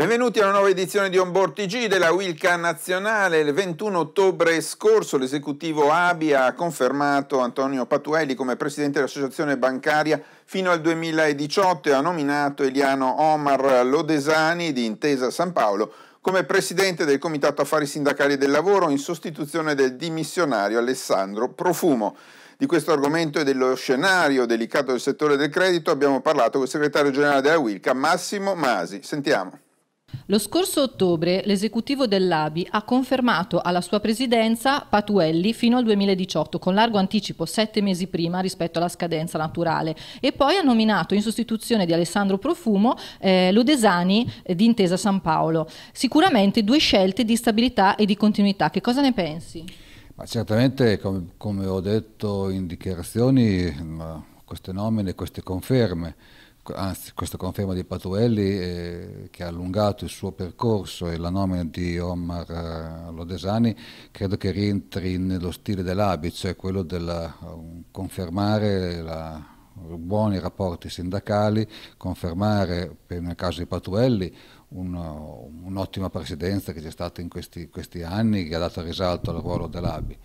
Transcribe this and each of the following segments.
Benvenuti alla nuova edizione di Onboard TG della Wilca Nazionale. Il 21 ottobre scorso l'esecutivo ABI ha confermato Antonio Patuelli come presidente dell'associazione bancaria fino al 2018 e ha nominato Eliano Omar Lodesani di Intesa San Paolo come presidente del Comitato Affari Sindacali del Lavoro in sostituzione del dimissionario Alessandro Profumo. Di questo argomento e dello scenario delicato del settore del credito abbiamo parlato con il segretario generale della Wilca Massimo Masi. Sentiamo. Lo scorso ottobre l'esecutivo dell'ABI ha confermato alla sua presidenza Patuelli fino al 2018 con largo anticipo sette mesi prima rispetto alla scadenza naturale e poi ha nominato in sostituzione di Alessandro Profumo eh, Lodesani eh, di Intesa San Paolo. Sicuramente due scelte di stabilità e di continuità. Che cosa ne pensi? Ma certamente, com come ho detto in dichiarazioni, queste nomine, queste conferme anzi questa conferma di Patuelli eh, che ha allungato il suo percorso e la nomina di Omar eh, Lodesani credo che rientri nello stile dell'ABI, cioè quello del eh, confermare la, buoni rapporti sindacali, confermare per, il caso di Patuelli un'ottima presidenza che c'è stata in questi, questi anni che ha dato risalto al ruolo dell'ABI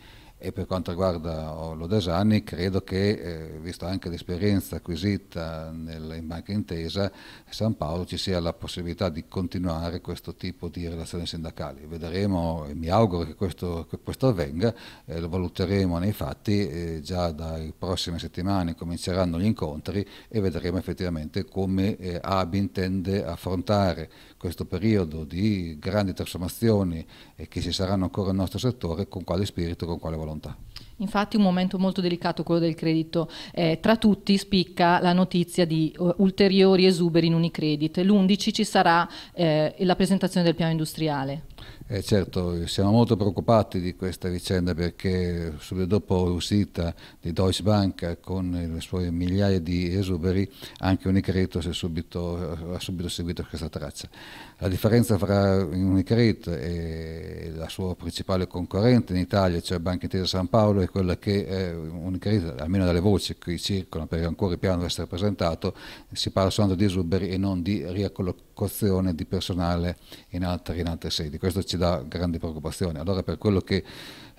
e per quanto riguarda Lodesani credo che, eh, visto anche l'esperienza acquisita nel, in Banca Intesa, a San Paolo ci sia la possibilità di continuare questo tipo di relazioni sindacali. Vedremo, mi auguro che questo, che questo avvenga, eh, lo valuteremo nei fatti, eh, già dalle prossime settimane cominceranno gli incontri e vedremo effettivamente come eh, Abi intende affrontare questo periodo di grandi trasformazioni che ci saranno ancora nel nostro settore, con quale spirito, con quale volontà. Infatti un momento molto delicato quello del credito. Eh, tra tutti spicca la notizia di uh, ulteriori esuberi in Unicredit. L'11 ci sarà eh, la presentazione del piano industriale. Eh, certo, siamo molto preoccupati di questa vicenda perché subito dopo l'uscita di Deutsche Bank con le sue migliaia di esuberi anche Unicredit subito, ha subito seguito questa traccia. La differenza tra Unicredit e la sua principale concorrente in Italia, cioè Banca Intesa San Paolo, è quella che eh, Unicredit, almeno dalle voci che circolano perché ancora il piano deve essere presentato, si parla solo di esuberi e non di riaccollocamento cozione di personale in altre, in altre, sedi. Questo ci dà grandi preoccupazioni. Allora per quello che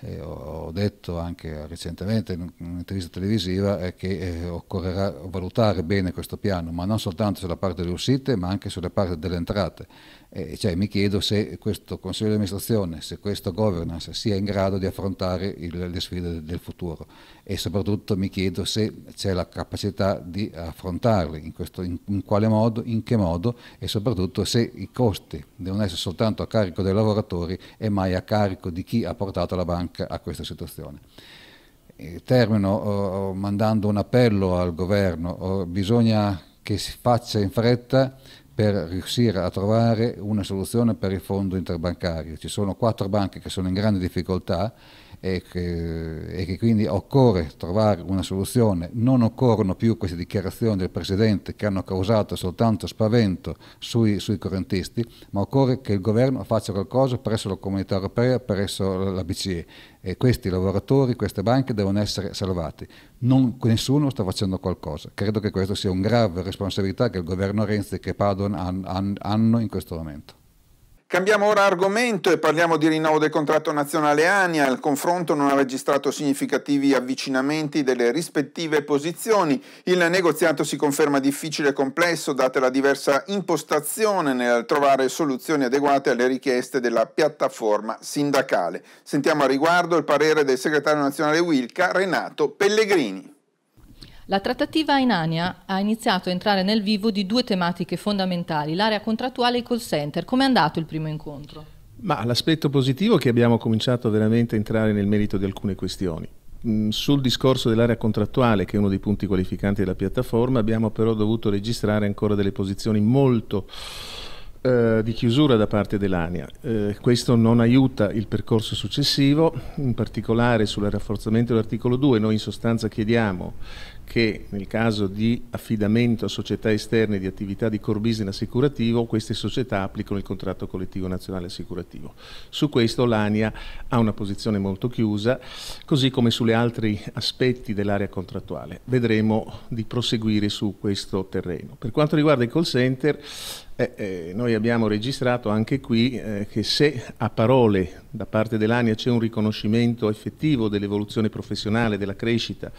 eh, ho detto anche recentemente in un'intervista televisiva è che eh, occorrerà valutare bene questo piano, ma non soltanto sulla parte delle uscite, ma anche sulla parte delle entrate. Eh, cioè, mi chiedo se questo Consiglio di amministrazione, se questo governance sia in grado di affrontare il, le sfide del futuro e soprattutto mi chiedo se c'è la capacità di affrontarle, in, questo, in, in quale modo, in che modo e soprattutto soprattutto se i costi devono essere soltanto a carico dei lavoratori e mai a carico di chi ha portato la banca a questa situazione. Eh, termino eh, mandando un appello al governo, oh, bisogna che si faccia in fretta per riuscire a trovare una soluzione per il fondo interbancario. Ci sono quattro banche che sono in grande difficoltà e che, e che, quindi occorre trovare una soluzione. Non occorrono più queste dichiarazioni del Presidente che hanno causato soltanto spavento sui, sui correntisti, ma occorre che il governo faccia qualcosa presso la comunità europea, presso la BCE. E questi lavoratori, queste banche devono essere salvati. Non, nessuno sta facendo qualcosa. Credo che questa sia una grave responsabilità che il governo Renzi e che Padoan hanno in questo momento. Cambiamo ora argomento e parliamo di rinnovo del contratto nazionale ANIA. Il confronto non ha registrato significativi avvicinamenti delle rispettive posizioni. Il negoziato si conferma difficile e complesso, date la diversa impostazione nel trovare soluzioni adeguate alle richieste della piattaforma sindacale. Sentiamo a riguardo il parere del segretario nazionale Wilca, Renato Pellegrini. La trattativa in ANIA ha iniziato a entrare nel vivo di due tematiche fondamentali, l'area contrattuale e i call center. Come è andato il primo incontro? Ma l'aspetto positivo è che abbiamo cominciato veramente a entrare nel merito di alcune questioni. Mm, sul discorso dell'area contrattuale, che è uno dei punti qualificanti della piattaforma, abbiamo però dovuto registrare ancora delle posizioni molto eh, di chiusura da parte dell'ANIA. Eh, questo non aiuta il percorso successivo, in particolare sul rafforzamento dell'articolo 2 noi in sostanza chiediamo che nel caso di affidamento a società esterne di attività di core business assicurativo queste società applicano il contratto collettivo nazionale assicurativo. Su questo l'ANIA ha una posizione molto chiusa, così come sugli altri aspetti dell'area contrattuale. Vedremo di proseguire su questo terreno. Per quanto riguarda i call center, eh, eh, noi abbiamo registrato anche qui eh, che se a parole da parte dell'ANIA c'è un riconoscimento effettivo dell'evoluzione professionale, della crescita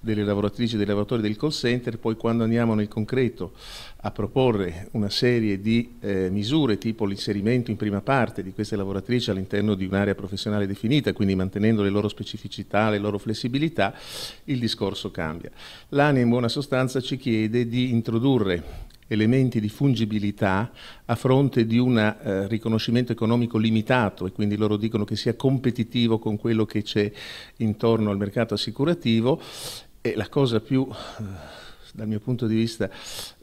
delle lavoratrici e dei lavoratori del call center, poi quando andiamo nel concreto a proporre una serie di eh, misure tipo l'inserimento in prima parte di queste lavoratrici all'interno di un'area professionale definita, quindi mantenendo le loro specificità, le loro flessibilità, il discorso cambia. L'ANIA in buona sostanza ci chiede di introdurre elementi di fungibilità a fronte di un eh, riconoscimento economico limitato e quindi loro dicono che sia competitivo con quello che c'è intorno al mercato assicurativo e la cosa più eh, dal mio punto di vista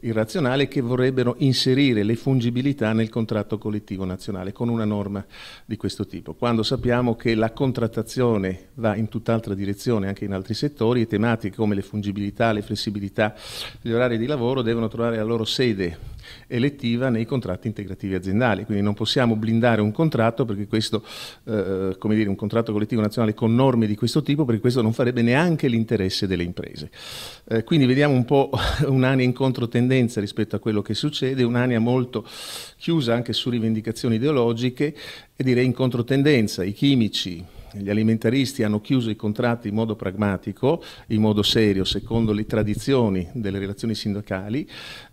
irrazionale, che vorrebbero inserire le fungibilità nel contratto collettivo nazionale con una norma di questo tipo, quando sappiamo che la contrattazione va in tutt'altra direzione anche in altri settori e tematiche come le fungibilità, le flessibilità, gli orari di lavoro devono trovare la loro sede elettiva nei contratti integrativi aziendali, quindi non possiamo blindare un contratto perché questo, eh, come dire, un contratto collettivo nazionale con norme di questo tipo, perché questo non farebbe neanche l'interesse delle imprese. Eh, quindi vediamo un po' molto in controtendenza rispetto a quello che succede, un'anima molto chiusa anche su rivendicazioni ideologiche e direi in controtendenza. I chimici, gli alimentaristi hanno chiuso i contratti in modo pragmatico, in modo serio, secondo le tradizioni delle relazioni sindacali,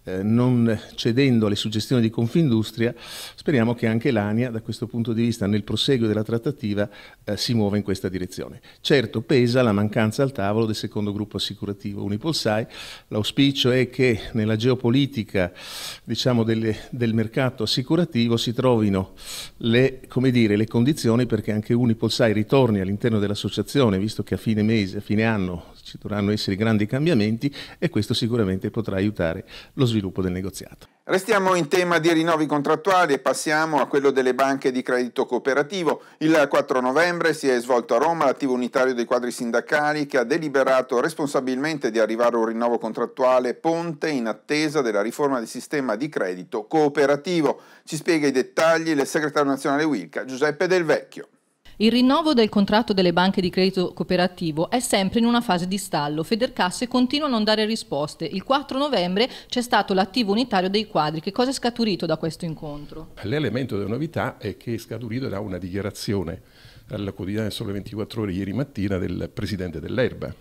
eh, non cedendo alle suggestioni di Confindustria, speriamo che anche l'ANIA da questo punto di vista nel proseguo della trattativa eh, si muova in questa direzione. Certo pesa la mancanza al tavolo del secondo gruppo assicurativo Unipolsai, l'auspicio è che nella geopolitica diciamo, delle, del mercato assicurativo si trovino le, dire, le condizioni perché anche Unipolsai ritorni all'interno dell'associazione, visto che a fine mese, a fine anno ci dovranno essere grandi cambiamenti e questo sicuramente potrà aiutare lo sviluppo del negoziato. Restiamo in tema di rinnovi contrattuali e passiamo a quello delle banche di credito cooperativo. Il 4 novembre si è svolto a Roma l'attivo unitario dei quadri sindacali che ha deliberato responsabilmente di arrivare a un rinnovo contrattuale ponte in attesa della riforma del sistema di credito cooperativo. Ci spiega i dettagli il segretario nazionale Wilca Giuseppe Del Vecchio. Il rinnovo del contratto delle banche di credito cooperativo è sempre in una fase di stallo. Federcasse continua a non dare risposte. Il 4 novembre c'è stato l'attivo unitario dei quadri. Che cosa è scaturito da questo incontro? L'elemento della novità è che è scaturito da una dichiarazione al quotidiano Sole 24 Ore ieri mattina del presidente dell'Erba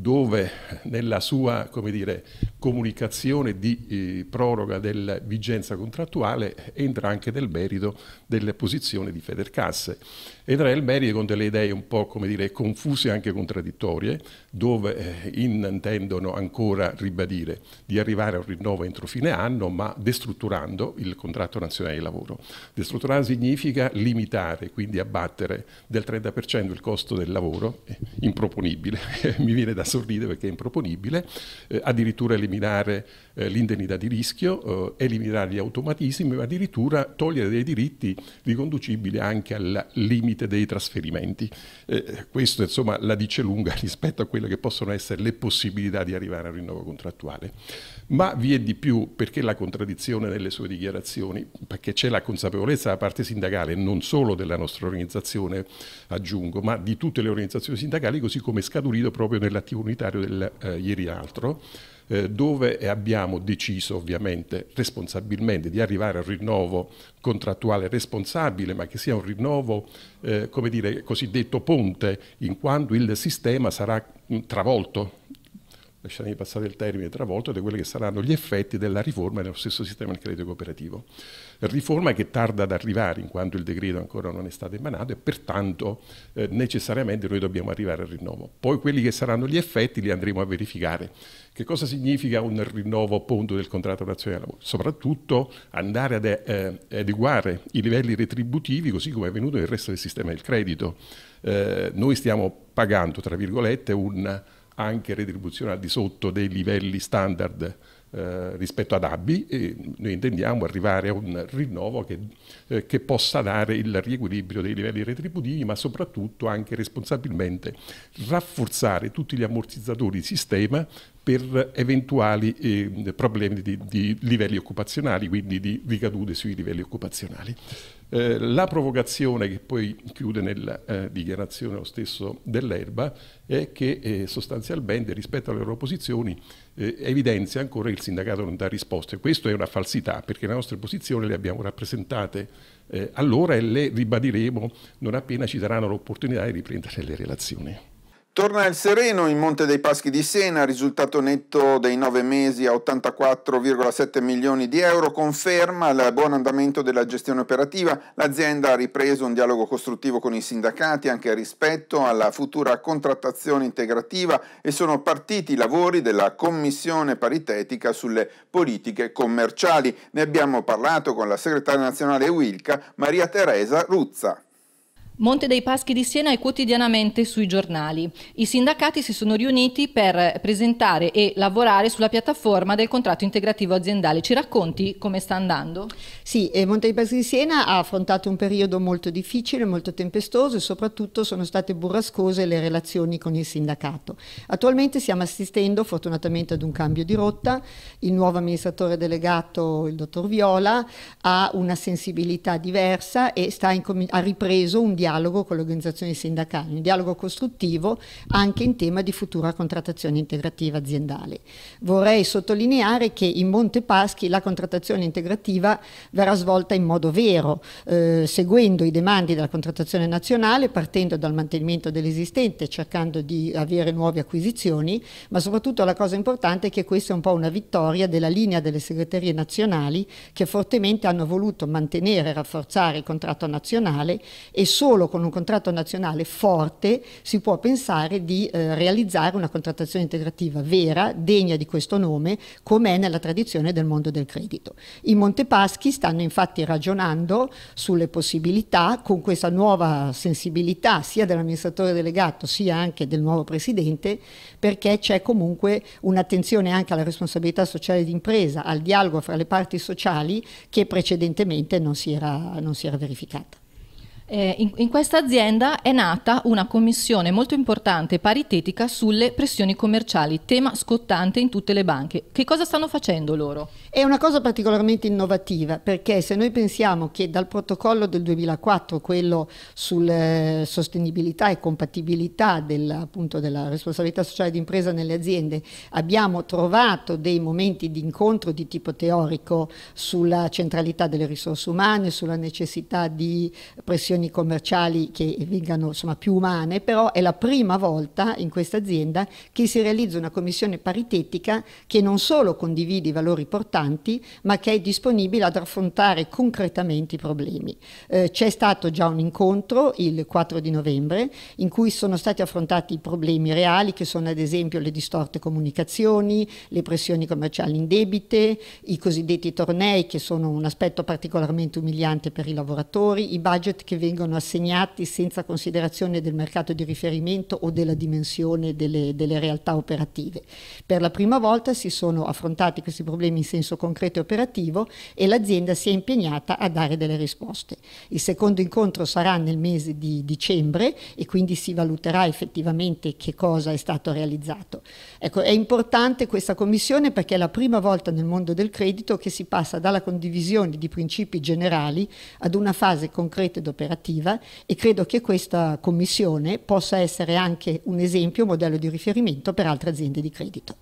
dove nella sua dire, comunicazione di eh, proroga della vigenza contrattuale eh, entra anche nel merito delle posizioni di Federcasse. Entra nel merito con delle idee un po' dire, confuse e anche contraddittorie, dove eh, intendono ancora ribadire di arrivare a un rinnovo entro fine anno, ma destrutturando il contratto nazionale di lavoro. Destrutturare significa limitare, quindi abbattere del 30% il costo del lavoro, eh, improponibile, mi viene da sorride perché è improponibile, eh, addirittura eliminare eh, l'indennità di rischio, eh, eliminare gli automatismi, ma addirittura togliere dei diritti riconducibili anche al limite dei trasferimenti. Eh, questo insomma la dice lunga rispetto a quelle che possono essere le possibilità di arrivare al rinnovo contrattuale. Ma vi è di più perché la contraddizione nelle sue dichiarazioni, perché c'è la consapevolezza da parte sindacale, non solo della nostra organizzazione, aggiungo, ma di tutte le organizzazioni sindacali, così come scaturito proprio nell'attivo unitario del eh, ieri altro eh, dove abbiamo deciso ovviamente responsabilmente di arrivare a un rinnovo contrattuale responsabile, ma che sia un rinnovo, eh, come dire, cosiddetto ponte, in quanto il sistema sarà travolto lasciatemi passare il termine, travolto di quelli che saranno gli effetti della riforma dello stesso sistema del credito cooperativo. Riforma che tarda ad arrivare in quanto il decreto ancora non è stato emanato e pertanto eh, necessariamente noi dobbiamo arrivare al rinnovo. Poi quelli che saranno gli effetti li andremo a verificare. Che cosa significa un rinnovo appunto del contratto nazionale? Soprattutto andare ad eh, eh adeguare i livelli retributivi così come è avvenuto nel resto del sistema del credito. Eh, noi stiamo pagando, tra virgolette, un anche retribuzione al di sotto dei livelli standard eh, rispetto ad ABI e noi intendiamo arrivare a un rinnovo che, eh, che, possa dare il riequilibrio dei livelli retributivi ma soprattutto anche responsabilmente rafforzare tutti gli ammortizzatori di sistema per eventuali eh, problemi di, di, livelli occupazionali, quindi di ricadute sui livelli occupazionali. Eh, la provocazione che poi chiude nella eh, dichiarazione lo stesso dell'Erba è che eh, sostanzialmente rispetto alle loro posizioni eh, evidenzia ancora che il sindacato non dà risposte. Questo è una falsità perché le nostre posizioni le abbiamo rappresentate eh, allora e le ribadiremo non appena ci daranno l'opportunità di riprendere le relazioni. Torna il sereno in Monte dei Paschi di Sena, risultato netto dei nove mesi a 84,7 milioni di euro, conferma il buon andamento della gestione operativa, l'azienda ha ripreso un dialogo costruttivo con i sindacati anche rispetto alla futura contrattazione integrativa e sono partiti i lavori della commissione paritetica sulle politiche commerciali. Ne abbiamo parlato con la segretaria nazionale Wilca Maria Teresa Ruzza. Monte dei Paschi di Siena è quotidianamente sui giornali. I sindacati si sono riuniti per presentare e lavorare sulla piattaforma del contratto integrativo aziendale. Ci racconti come sta andando? Sì, eh, Monte dei Paschi di Siena ha affrontato un periodo molto difficile, molto tempestoso e soprattutto sono state burrascose le relazioni con il sindacato. Attualmente stiamo assistendo fortunatamente ad un cambio di rotta. Il nuovo amministratore delegato, il dottor Viola, ha una sensibilità diversa e ha ripreso un dialogo dialogo con le organizzazioni sindacali, un dialogo costruttivo anche in tema di futura contrattazione integrativa aziendale. Vorrei sottolineare che in Monte Paschi la contrattazione integrativa verrà svolta in modo vero, eh, seguendo i demandi della contrattazione nazionale, partendo dal mantenimento dell'esistente, cercando di avere nuove acquisizioni, ma soprattutto la cosa importante è che questa è un po' una vittoria della linea delle segreterie nazionali che fortemente hanno voluto mantenere e rafforzare il contratto nazionale e solo solo con un contratto nazionale forte si può pensare di eh, realizzare una contrattazione integrativa vera, degna di questo nome, come è nella tradizione del mondo del credito. I Montepaschi stanno infatti ragionando sulle possibilità, con questa nuova sensibilità sia dell'amministratore delegato sia anche del nuovo presidente, perché c'è comunque un'attenzione anche alla responsabilità sociale d'impresa, al dialogo fra le parti sociali che precedentemente non si era, non si era verificata. Eh, in, in questa azienda è nata una commissione molto importante e paritetica sulle pressioni commerciali, tema scottante in tutte le banche. Che cosa stanno facendo loro? È una cosa particolarmente innovativa perché se noi pensiamo che dal protocollo del 2004, quello sulla eh, sostenibilità e compatibilità del, appunto, della responsabilità sociale d'impresa nelle aziende, abbiamo trovato dei momenti di incontro di tipo teorico sulla centralità delle risorse umane, sulla necessità di pressioni commerciali che vengano insomma, più umane, però è la prima volta in questa azienda che si realizza una commissione paritetica che non solo condivide i valori portati, importanti, ma che è disponibile ad affrontare concretamente i problemi. Eh, C'è stato già un incontro il 4 di novembre in cui sono stati affrontati i problemi reali che sono ad esempio le distorte comunicazioni, le pressioni commerciali indebite, i cosiddetti tornei che sono un aspetto particolarmente umiliante per i lavoratori, i budget che vengono assegnati senza considerazione del mercato di riferimento o della dimensione delle, delle realtà operative. Per la prima volta si sono affrontati questi problemi in senso senso concreto e operativo e l'azienda si è impegnata a dare delle risposte. Il secondo incontro sarà nel mese di dicembre e quindi si valuterà effettivamente che cosa è stato realizzato. Ecco, è importante questa commissione perché è la prima volta nel mondo del credito che si passa dalla condivisione di principi generali ad una fase concreta ed operativa e credo che questa commissione possa essere anche un esempio, un modello di riferimento per altre aziende di credito.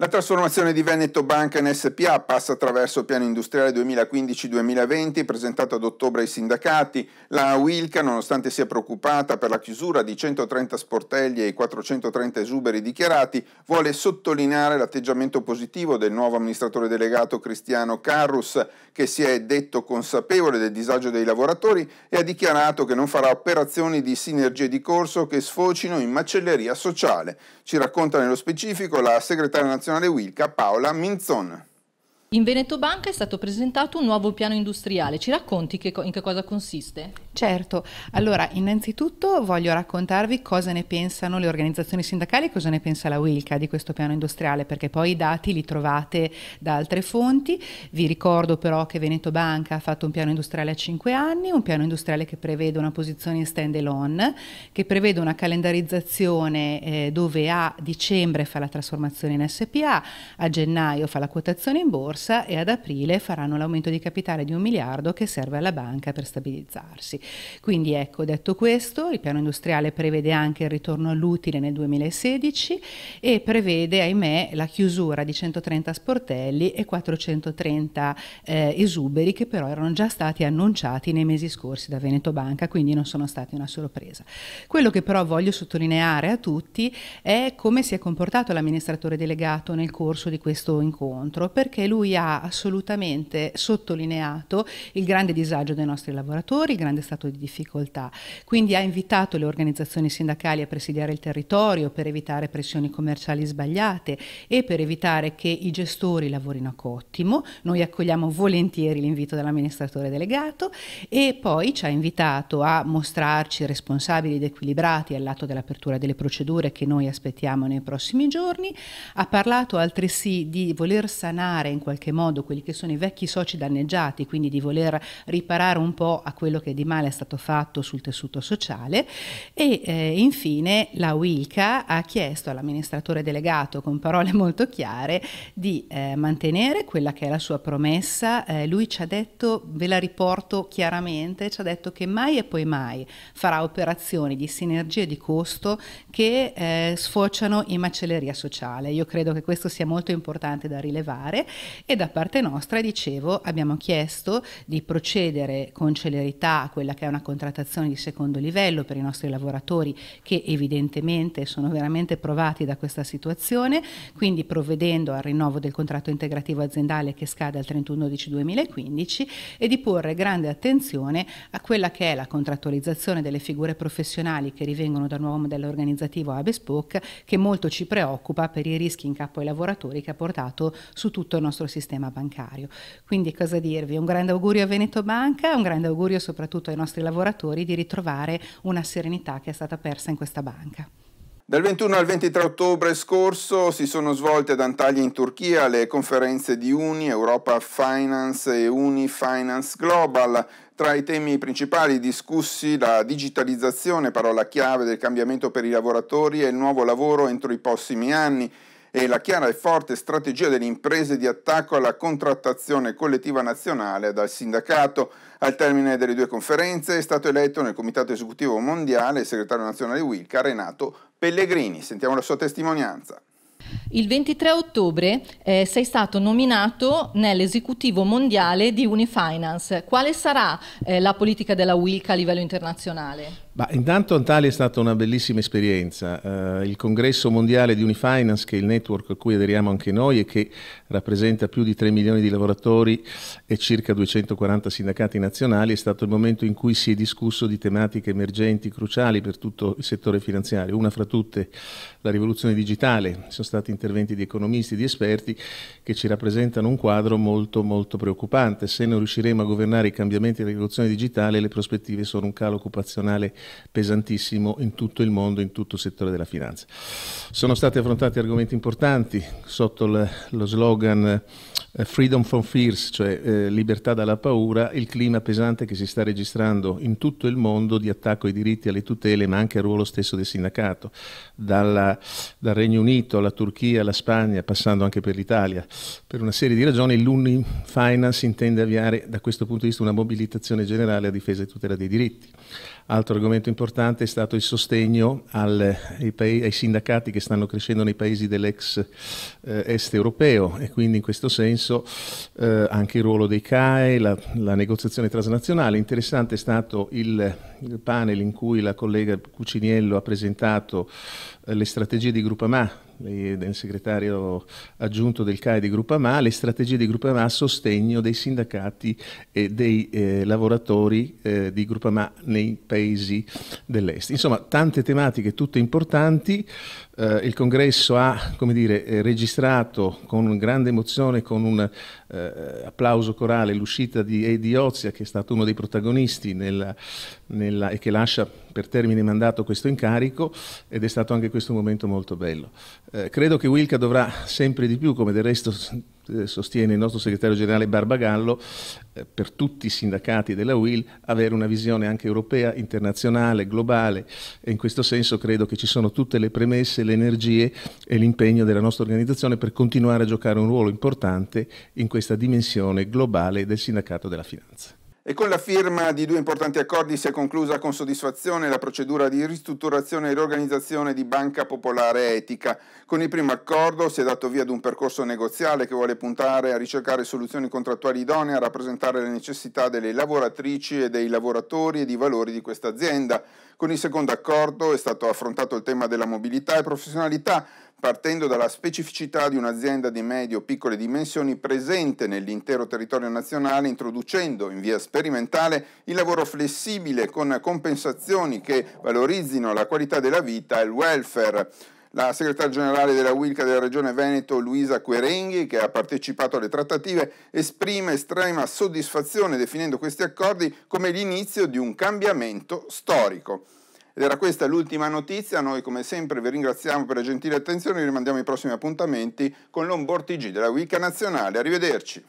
La trasformazione di Veneto Banca in SPA passa attraverso il piano industriale 2015-2020 presentato ad ottobre ai sindacati. La Wilca, nonostante sia preoccupata per la chiusura di 130 sportelli e i 430 esuberi dichiarati, vuole sottolineare l'atteggiamento positivo del nuovo amministratore delegato Cristiano Carrus, che si è detto consapevole del disagio dei lavoratori e ha dichiarato che non farà operazioni di sinergie di corso che sfocino in macelleria sociale. Ci racconta nello specifico la segretaria nazionale nazionale Wilca Paola Minzon. In Veneto Banca è stato presentato un nuovo piano industriale, ci racconti che, in che cosa consiste? Certo, allora innanzitutto voglio raccontarvi cosa ne pensano le organizzazioni sindacali e cosa ne pensa la Wilca di questo piano industriale, perché poi i dati li trovate da altre fonti. Vi ricordo però che Veneto Banca ha fatto un piano industriale a 5 anni, un piano industriale che prevede una posizione in stand alone, che prevede una calendarizzazione eh, dove a dicembre fa la trasformazione in SPA, a gennaio fa la quotazione in borsa e ad aprile faranno l'aumento di capitale di un miliardo che serve alla banca per stabilizzarsi. Quindi ecco, detto questo, il piano industriale prevede anche il ritorno all'utile nel 2016 e prevede, ahimè, la chiusura di 130 sportelli e 430 eh, esuberi che però erano già stati annunciati nei mesi scorsi da Veneto Banca, quindi non sono stati una sorpresa. Quello che però voglio sottolineare a tutti è come si è comportato l'amministratore delegato nel corso di questo incontro, perché lui ha assolutamente sottolineato il grande disagio dei nostri lavoratori, il grande stato stato di difficoltà. Quindi ha invitato le organizzazioni sindacali a presidiare il territorio per evitare pressioni commerciali sbagliate e per evitare che i gestori lavorino a cottimo. Noi accogliamo volentieri l'invito dell'amministratore delegato e poi ci ha invitato a mostrarci responsabili ed equilibrati al lato dell'apertura delle procedure che noi aspettiamo nei prossimi giorni. Ha parlato altresì di voler sanare in qualche modo quelli che sono i vecchi soci danneggiati, quindi di voler riparare un po' a quello che è di male male è stato fatto sul tessuto sociale e eh, infine la Wilca ha chiesto all'amministratore delegato con parole molto chiare di eh, mantenere quella che è la sua promessa. Eh, lui ci ha detto, ve la riporto chiaramente, ci ha detto che mai e poi mai farà operazioni di sinergia e di costo che eh, sfociano in macelleria sociale. Io credo che questo sia molto importante da rilevare e da parte nostra, dicevo, abbiamo chiesto di procedere con celerità a quella quella che è una contrattazione di secondo livello per i nostri lavoratori che evidentemente sono veramente provati da questa situazione, quindi provvedendo al rinnovo del contratto integrativo aziendale che scade al 31 12 2015 e di porre grande attenzione a quella che è la contrattualizzazione delle figure professionali che rivengono dal nuovo modello organizzativo ABESPOC che molto ci preoccupa per i rischi in capo ai lavoratori che ha portato su tutto il nostro sistema bancario. Quindi cosa dirvi? Un grande augurio a Veneto Banca, un grande augurio soprattutto ai nostri lavoratori di ritrovare una serenità che è stata persa in questa banca. Dal 21 al 23 ottobre scorso si sono svolte ad Antalya in Turchia le conferenze di Uni, Europa Finance e Uni Finance Global. Tra i temi principali discussi la digitalizzazione, parola chiave del cambiamento per i lavoratori e il nuovo lavoro entro i prossimi anni e la chiara e forte strategia delle imprese di attacco alla contrattazione collettiva nazionale dal sindacato. Al termine delle due conferenze è stato eletto nel Comitato Esecutivo Mondiale il segretario nazionale Wilca Renato Pellegrini. Sentiamo la sua testimonianza. Il 23 ottobre eh, sei stato nominato nell'esecutivo mondiale di Unifinance. Quale sarà eh, la politica della Wilca a livello internazionale? Ma intanto Antalya è stata una bellissima esperienza. Uh, il congresso mondiale di Unifinance, che è il network a cui aderiamo anche noi e che rappresenta più di 3 milioni di lavoratori e circa 240 sindacati nazionali, è stato il momento in cui si è discusso di tematiche emergenti, cruciali per tutto il settore finanziario. Una fra tutte la rivoluzione digitale. Ci sono stati interventi di economisti, e di esperti che ci rappresentano un quadro molto molto preoccupante. Se non riusciremo a governare i cambiamenti della rivoluzione digitale, le prospettive sono un calo occupazionale pesantissimo in tutto il mondo, in tutto il settore della finanza. Sono stati affrontati argomenti importanti sotto lo slogan eh, Freedom from Fears, cioè eh, libertà dalla paura, il clima pesante che si sta registrando in tutto il mondo di attacco ai diritti, alle tutele, ma anche al ruolo stesso del sindacato, Dalla, dal Regno Unito alla Turchia, alla Spagna, passando anche per l'Italia. Per una serie di ragioni l'Uni Finance intende avviare da questo punto di vista una mobilitazione generale a difesa e tutela dei diritti. Altro argomento importante è stato il sostegno al, ai, ai, sindacati che stanno crescendo nei paesi dell'ex eh, est europeo e quindi in questo senso eh, anche il ruolo dei CAE, la, la, negoziazione transnazionale. Interessante è stato il, il panel in cui la collega Cuciniello ha presentato eh, le strategie di Gruppamà del segretario aggiunto del CAE di Gruppo AMA, le strategie di Gruppo AMA a sostegno dei sindacati e dei eh, lavoratori eh, di Gruppo AMA nei paesi dell'Est. Insomma, tante tematiche, tutte importanti eh, il congresso ha dire, eh, registrato con grande emozione, con un eh, applauso corale, l'uscita di Eddie Ozia, che è stato uno dei protagonisti nella, nella, e che lascia per termine mandato questo incarico, ed è stato anche questo un momento molto bello. Eh, credo che Wilka dovrà sempre di più, come del resto eh, sostiene il nostro segretario generale Barbagallo, eh, per tutti i sindacati della UIL avere una visione anche europea, internazionale, globale e in questo senso credo che ci sono tutte le premesse, le energie e l'impegno della nostra organizzazione per continuare a giocare un ruolo importante in questa dimensione globale del sindacato della finanza. E con la firma di due importanti accordi si è conclusa con soddisfazione la procedura di ristrutturazione e riorganizzazione di Banca Popolare Etica. Con il primo accordo si è dato via ad un percorso negoziale che vuole puntare a ricercare soluzioni contrattuali idonee a rappresentare le necessità delle lavoratrici e dei lavoratori e di valori di questa azienda. Con il secondo accordo è stato affrontato il tema della mobilità e professionalità partendo dalla specificità di un'azienda di medio piccole dimensioni presente nell'intero territorio nazionale, introducendo in via sperimentale il lavoro flessibile con compensazioni che valorizzino la qualità della vita e il welfare. La segretaria generale della Wilca della Regione Veneto, Luisa Querenghi, che ha partecipato alle trattative, esprime estrema soddisfazione definendo questi accordi come l'inizio di un cambiamento storico. Ed era questa l'ultima notizia, noi come sempre vi ringraziamo per la gentile attenzione e vi rimandiamo ai prossimi appuntamenti con l'Onboard TG della Wicca Nazionale. Arrivederci!